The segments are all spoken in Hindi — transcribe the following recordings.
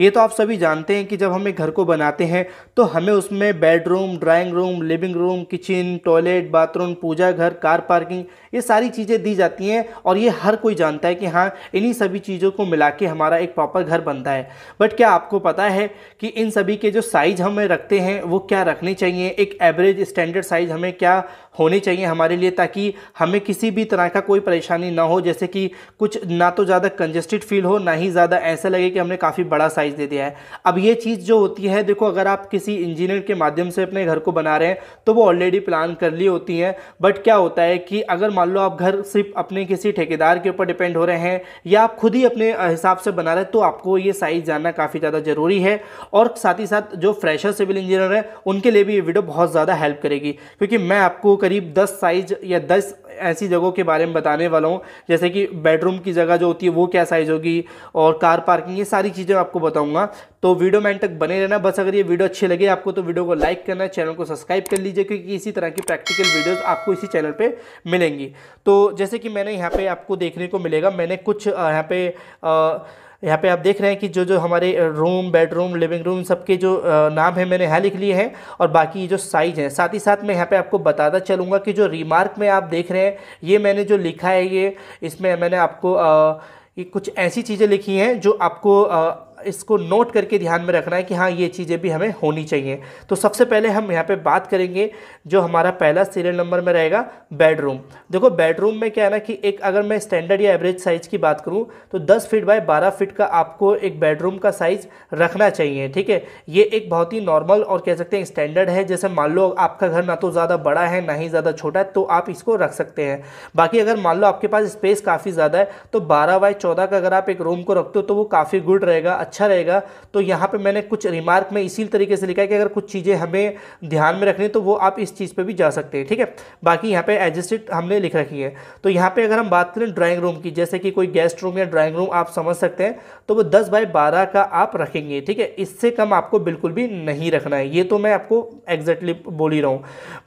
ये तो आप सभी जानते हैं कि जब हम एक घर को बनाते हैं तो हमें उसमें bedroom drawing room living room kitchen toilet bathroom पूजा घर कार पार्किंग ये सारी चीज़ें दी जाती हैं और ये हर कोई जानता है कि हाँ इन्हीं सभी चीज़ों को मिला के हमारा एक प्रॉपर घर बनता है बट क्या आपको पता है कि इन सभी के जो साइज़ हमें रखते हैं वो क्या रखने चाहिए एक एवरेज स्टैंडर्ड साइज़ हमें क्या होनी चाहिए हमारे लिए ताकि हमें किसी भी तरह का कोई परेशानी ना हो जैसे कि कुछ ना तो ज़्यादा कंजेस्टेड फील हो ना ही ज़्यादा ऐसा लगे कि हमने काफ़ी बड़ा साइज़ दे दिया है अब ये चीज़ जो होती है देखो अगर आप किसी इंजीनियर के माध्यम से अपने घर को बना रहे हैं तो वो ऑलरेडी प्लान कर ली होती हैं बट क्या होता है कि अगर मान लो आप घर सिर्फ अपने किसी ठेकेदार के ऊपर डिपेंड हो रहे हैं या आप खुद ही अपने हिसाब से बना रहे हैं तो आपको ये साइज़ जानना काफ़ी ज़्यादा ज़रूरी है और साथ ही साथ जो फ्रेशर सिविल इंजीनियर हैं उनके लिए भी ये वीडियो बहुत ज़्यादा हेल्प करेगी क्योंकि मैं आपको करीब दस साइज या दस ऐसी जगहों के बारे में बताने वाला हूँ जैसे कि बेडरूम की जगह जो होती है वो क्या साइज़ होगी और कार पार्किंग ये सारी चीज़ें आपको बताऊँगा तो वीडियो में तक बने रहना बस अगर ये वीडियो अच्छी लगे आपको तो वीडियो को लाइक करना चैनल को सब्सक्राइब कर लीजिए क्योंकि इसी तरह की प्रैक्टिकल वीडियोज़ आपको इसी चैनल पर मिलेंगी तो जैसे कि मैंने यहाँ पर आपको देखने को मिलेगा मैंने कुछ यहाँ पर यहाँ पे आप देख रहे हैं कि जो जो हमारे रूम बेडरूम लिविंग रूम सबके जो नाम है मैंने यहाँ लिख लिए हैं और बाकी जो साइज़ हैं साथ ही साथ मैं यहाँ पे आपको बताता चलूँगा कि जो रिमार्क में आप देख रहे हैं ये मैंने जो लिखा है ये इसमें मैंने आपको आ, कुछ ऐसी चीज़ें लिखी हैं जो आपको आ, इसको नोट करके ध्यान में रखना है कि हाँ ये चीज़ें भी हमें होनी चाहिए तो सबसे पहले हम यहाँ पे बात करेंगे जो हमारा पहला सीरियल नंबर में रहेगा बेडरूम देखो बेडरूम में क्या है ना कि एक अगर मैं स्टैंडर्ड या एवरेज साइज़ की बात करूँ तो दस फीट बाय बारह फीट का आपको एक बेडरूम का साइज़ रखना चाहिए ठीक है ये एक बहुत ही नॉर्मल और कह सकते हैं स्टैंडर्ड है जैसे मान लो आपका घर ना तो ज़्यादा बड़ा है ना ही ज़्यादा छोटा है तो आप इसको रख सकते हैं बाकी अगर मान लो आपके पास स्पेस काफ़ी ज़्यादा है तो बारह बाय चौदह का अगर आप एक रूम को रखते हो तो वो काफ़ी गुड रहेगा अच्छा रहेगा तो यहाँ पे मैंने कुछ रिमार्क में इसी तरीके से लिखा है कि अगर कुछ चीज़ें हमें ध्यान में रखनी तो वो आप इस चीज़ पर भी जा सकते हैं ठीक है बाकी यहाँ पे एडजस्टेड हमने लिख रखी है तो यहाँ पे अगर हम बात करें ड्राइंग रूम की जैसे कि कोई गेस्ट रूम या ड्राइंग रूम आप समझ सकते हैं तो वो दस बाई बारह का आप रखेंगे ठीक है इससे कम आपको बिल्कुल भी नहीं रखना है ये तो मैं आपको एग्जैक्टली बोल ही रहा हूँ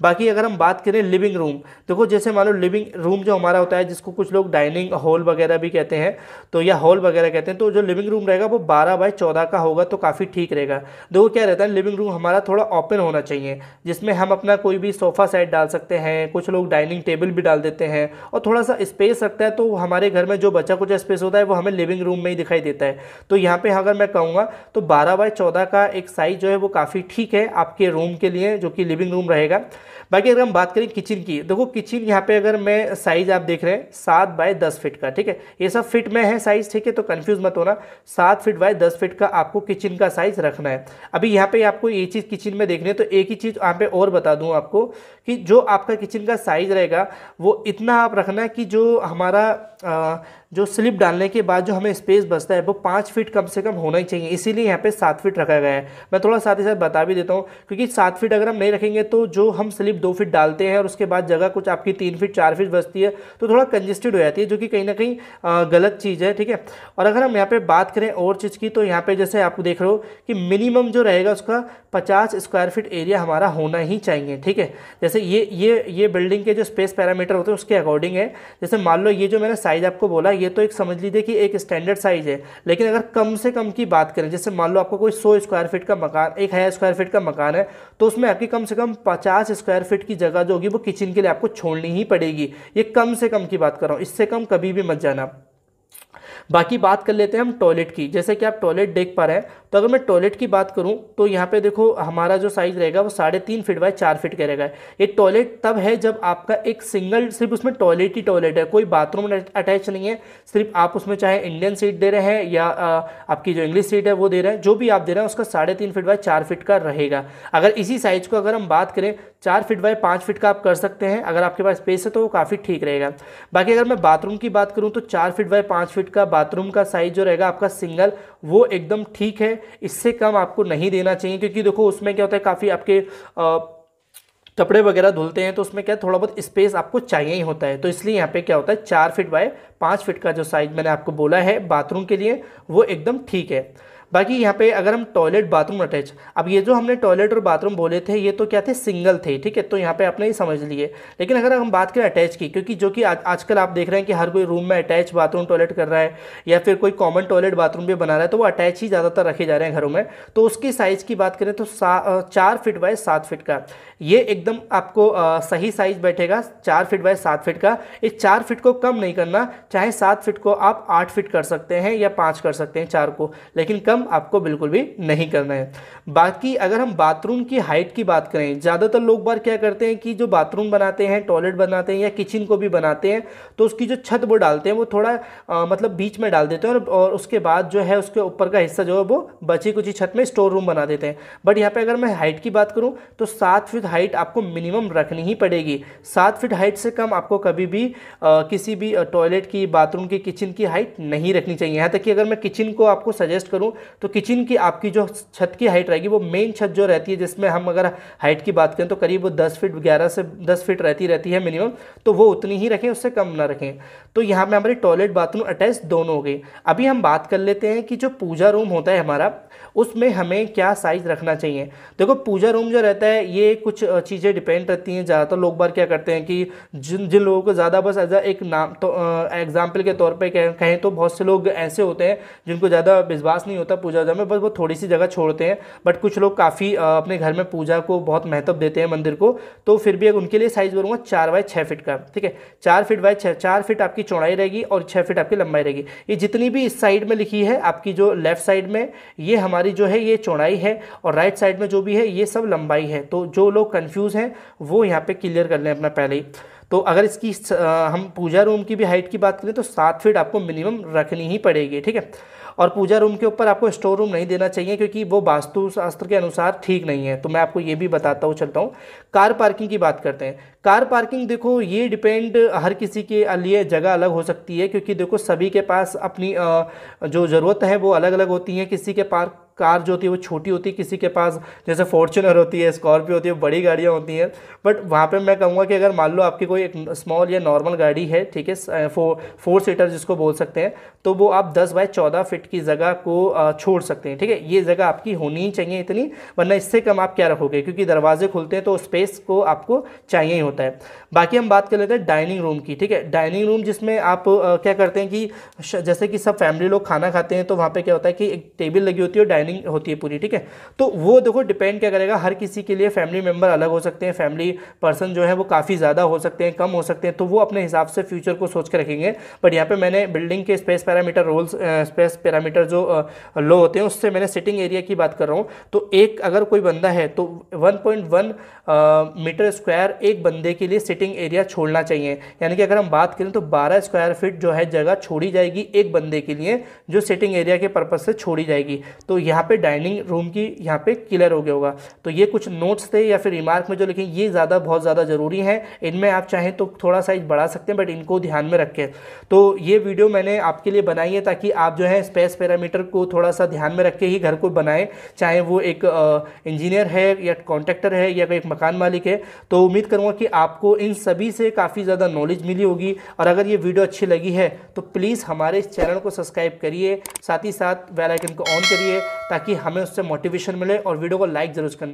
बाकी अगर हम बात करें लिविंग रूम देखो जैसे मान लो लिविंग रूम जो हमारा होता है जिसको कुछ लोग डाइनिंग हॉल वगैरह भी कहते हैं तो या हॉल वगैरह कहते हैं तो जो लिविंग रूम रहेगा वो बारह बारह बाई चौदह का होगा तो काफ़ी ठीक रहेगा देखो क्या रहता है लिविंग रूम हमारा थोड़ा ओपन होना चाहिए जिसमें हम अपना कोई भी सोफ़ा सेट डाल सकते हैं कुछ लोग डाइनिंग टेबल भी डाल देते हैं और थोड़ा सा स्पेस रखता है तो हमारे घर में जो बचा कुछ स्पेस होता है वो हमें लिविंग रूम में ही दिखाई देता है तो यहाँ पर अगर मैं कहूँगा तो बारह बाई चौदह का एक साइज़ जो है वो काफ़ी ठीक है आपके रूम के लिए जो कि लिविंग रूम रहेगा बाकी अगर हम बात करें किचन की देखो किचन यहाँ पे अगर मैं साइज आप देख रहे हैं सात बाय दस फिट का ठीक है ये सब फिट में है साइज ठीक है तो कंफ्यूज मत होना सात फिट बाय दस फीट का आपको किचन का साइज रखना है अभी यहाँ पे आपको ये चीज़ किचन में देखनी है तो एक ही चीज़ यहाँ पे और बता दूँ आपको कि जो आपका किचन का साइज रहेगा वो इतना आप रखना है कि जो हमारा जो स्लिप डालने के बाद जो हमें स्पेस बचता है वो पाँच फीट कम से कम होना ही चाहिए इसीलिए यहाँ पे सात फीट रखा गया है मैं थोड़ा साथ ही साथ बता भी देता हूँ क्योंकि सात फीट अगर हम नहीं रखेंगे तो जो हम स्लिप दो फीट डालते हैं और उसके बाद जगह कुछ आपकी तीन फीट चार फीट बचती है तो थोड़ा कंजेस्टेड हो जाती है जो कि कहीं ना कहीं गलत चीज़ है ठीक है और अगर हम यहाँ पर बात करें और चीज़ की तो यहाँ पर जैसे आप देख रहे हो कि मिनिमम जो रहेगा उसका पचास स्क्वायर फीट एरिया हमारा होना ही चाहिए ठीक है जैसे ये ये ये बिल्डिंग के जो स्पेस पैरामीटर होते हैं उसके अकॉर्डिंग है जैसे मान लो ये जो मैंने साइज़ आपको बोला ये तो एक समझ लीजिए कि एक स्टैंडर्ड साइज़ है लेकिन अगर कम से कम की बात करें जैसे मान लो आपको कोई सौ स्क्वायर फीट का मकान एक हज़ार स्क्वायर फीट का मकान है तो उसमें आपकी कम से कम पचास स्क्वायर फीट की जगह जो होगी वो किचन के लिए आपको छोड़नी ही पड़ेगी ये कम से कम की बात कर रहा हूँ इससे कम कभी भी मत जाना बाकी बात कर लेते हैं हम टॉयलेट की जैसे कि आप टॉयलेट देख पा रहे हैं तो अगर मैं टॉयलेट की बात करूँ तो यहाँ पे देखो हमारा जो साइज़ रहेगा वो साढ़े तीन फिट बाय चार फिट का रहेगा ये टॉयलेट तब है जब आपका एक सिंगल सिर्फ उसमें टॉयलेट ही टॉयलेट है कोई बाथरूम अटैच नहीं है सिर्फ आप उसमें चाहे इंडियन सीट दे रहे हैं या आपकी जो इंग्लिश सीट है वो दे रहे हैं जो भी आप दे रहे हैं उसका साढ़े तीन फिट बाय चार फिट का रहेगा अगर इसी साइज़ को अगर हम बात करें चार फिट बाय पाँच फिट का आप कर सकते हैं अगर आपके पास स्पेस है तो वो काफ़ी ठीक रहेगा बाकी अगर मैं बाथरूम की बात करूँ तो चार फिट बाय पाँच फिट का बाथरूम का साइज जो रहेगा आपका सिंगल वो एकदम ठीक है इससे कम आपको नहीं देना चाहिए क्योंकि देखो उसमें क्या होता है काफ़ी आपके कपड़े वगैरह धुलते हैं तो उसमें क्या थोड़ा बहुत स्पेस आपको चाहिए ही होता है तो इसलिए यहाँ पे क्या होता है चार फिट बाय पाँच फिट का जो साइज़ मैंने आपको बोला है बाथरूम के लिए वो एकदम ठीक है बाकी यहाँ पे अगर हम टॉयलेट बाथरूम अटैच अब ये जो हमने टॉयलेट और बाथरूम बोले थे ये तो क्या थे सिंगल थे ठीक है तो यहाँ पे आपने ही समझ लिए लेकिन अगर हम बात करें अटैच की क्योंकि जो कि आजकल आप देख रहे हैं कि हर कोई रूम में अटैच बाथरूम टॉयलेट कर रहा है या फिर कोई कॉमन टॉयलेट बाथरूम भी बना रहा है तो वो अटैच ही ज़्यादातर रखे जा रहे हैं घरों में तो उसकी साइज़ की बात करें तो चार फिट बाय सात फिट का ये एकदम आपको सही साइज़ बैठेगा चार फिट बाय सात फिट का इस चार फिट को कम नहीं करना चाहे सात फिट को आप आठ फिट कर सकते हैं या पाँच कर सकते हैं चार को लेकिन कम कम आपको बिल्कुल भी नहीं करना है बाकी अगर हम बाथरूम की हाइट की बात करें ज़्यादातर लोग बार क्या करते हैं कि जो बाथरूम बनाते हैं टॉयलेट बनाते हैं या किचन को भी बनाते हैं तो उसकी जो छत वो डालते हैं वो थोड़ा आ, मतलब बीच में डाल देते हैं और, और उसके बाद जो है उसके ऊपर का हिस्सा जो है वो बची कुची छत में स्टोर रूम बना देते हैं बट यहाँ पर अगर मैं हाइट की बात करूँ तो सात फीट हाइट आपको मिनिमम रखनी ही पड़ेगी सात फिट हाइट से कम आपको कभी भी किसी भी टॉयलेट की बाथरूम की किचन की हाइट नहीं रखनी चाहिए यहाँ तक कि अगर मैं किचन को आपको सजेस्ट करूँ तो किचन की आपकी जो छत की हाइट रहेगी वो मेन छत जो रहती है जिसमें हम अगर हाइट की बात करें तो करीब वो दस फीट ग्यारह से दस फीट रहती रहती है मिनिमम तो वो उतनी ही रखें उससे कम ना रखें तो यहाँ पर हमारी टॉयलेट बाथरूम अटैच दोनों हो गई अभी हम बात कर लेते हैं कि जो पूजा रूम होता है हमारा उसमें हमें क्या साइज़ रखना चाहिए देखो पूजा रूम जो रहता है ये कुछ चीज़ें डिपेंड रहती हैं ज़्यादातर लोग बार क्या करते हैं कि जिन जिन लोगों को ज़्यादा बस एज एक नाम तो एग्ज़ाम्पल के तौर पर कहें तो बहुत से लोग ऐसे होते हैं जिनको ज़्यादा विश्वास नहीं होता पूजा होता है बस वो थोड़ी सी जगह छोड़ते हैं बट कुछ लोग काफ़ी अपने घर में पूजा को बहुत महत्व देते हैं मंदिर को तो फिर भी उनके लिए साइज़ बोलूँगा चार बाय छः फिट का ठीक है चार फिट बाय छः चार फिट आपकी चौड़ाई रहेगी और छः फिट आपकी लंबाई रहेगी ये जितनी भी इस साइड में लिखी है आपकी जो लेफ्ट साइड में ये हमारी जो है ये चौड़ाई है और राइट साइड में जो भी है ये सब लंबाई है तो जो लोग कन्फ्यूज़ हैं वो यहाँ पर क्लियर कर लें अपना पहले ही तो अगर इसकी हम पूजा रूम की भी हाइट की बात करें तो सात फीट आपको मिनिमम रखनी ही पड़ेगी ठीक है और पूजा रूम के ऊपर आपको स्टोर रूम नहीं देना चाहिए क्योंकि वो वास्तुशास्त्र के अनुसार ठीक नहीं है तो मैं आपको ये भी बताता हूँ चलता हूँ कार पार्किंग की बात करते हैं कार पार्किंग देखो ये डिपेंड हर किसी के लिए जगह अलग हो सकती है क्योंकि देखो सभी के पास अपनी जो ज़रूरत है वो अलग अलग होती है किसी के पार्क कार जो होती है वो छोटी होती है किसी के पास जैसे फॉर्चुनर होती है स्कॉर्पियो होती है बड़ी गाड़ियाँ होती हैं बट वहाँ पर मैं कहूँगा कि अगर मान लो आपकी कोई एक स्मॉल या नॉर्मल गाड़ी है ठीक है फोर फोर सीटर जिसको बोल सकते हैं तो वो आप दस बाय चौदह फिट की जगह को छोड़ सकते हैं ठीक है ये जगह आपकी होनी ही चाहिए इतनी वरना इससे कम आप क्या रखोगे क्योंकि दरवाजे खुलते हैं तो स्पेस को आपको चाहिए ही होता है बाकी हम बात कर लेते हैं डाइनिंग रूम की ठीक है डाइनिंग रूम जिसमें आप क्या करते हैं कि जैसे कि सब फैमिली लोग खाना खाते हैं तो वहाँ पर क्या होता है कि एक टेबल लगी होती है डाइनिंग प्लानिंग होती है पूरी ठीक है तो वो देखो डिपेंड क्या करेगा हर किसी के लिए फैमिली मेम्बर अलग हो सकते हैं फैमिली पर्सन जो है वो काफ़ी ज़्यादा हो सकते हैं कम हो सकते हैं तो वो अपने हिसाब से फ्यूचर को सोच के रखेंगे बट यहाँ पर मैंने बिल्डिंग के space parameter rules space parameter जो लो होते हैं उससे मैंने सिटिंग एरिया की बात कर रहा हूँ तो एक अगर कोई बंदा है तो वन मीटर स्क्वायर एक बंदे के लिए सिटिंग एरिया छोड़ना चाहिए यानी कि अगर हम बात करें तो 12 स्क्वायर फीट जो है जगह छोड़ी जाएगी एक बंदे के लिए जो सिटिंग एरिया के पर्पज़ से छोड़ी जाएगी तो यह यहाँ पे डाइनिंग रूम की यहाँ पे क्लियर हो गया होगा तो ये कुछ नोट्स थे या फिर रिमार्क में जो लिखे ये ज़्यादा बहुत ज़्यादा ज़रूरी हैं इनमें आप चाहें तो थोड़ा साइज बढ़ा सकते हैं बट इनको ध्यान में रखें तो ये वीडियो मैंने आपके लिए बनाई है ताकि आप जो है स्पेस पैरामीटर को थोड़ा सा ध्यान में रख के ही घर को बनाएं चाहे वो एक इंजीनियर है या कॉन्ट्रैक्टर है या एक मकान मालिक है तो उम्मीद करूँगा कि आपको इन सभी से काफ़ी ज़्यादा नॉलेज मिली होगी और अगर ये वीडियो अच्छी लगी है तो प्लीज़ हमारे इस चैनल को सब्सक्राइब करिए साथ ही साथ वेलाइकन को ऑन करिए ताकि हमें उससे मोटिवेशन मिले और वीडियो को लाइक जरूर करना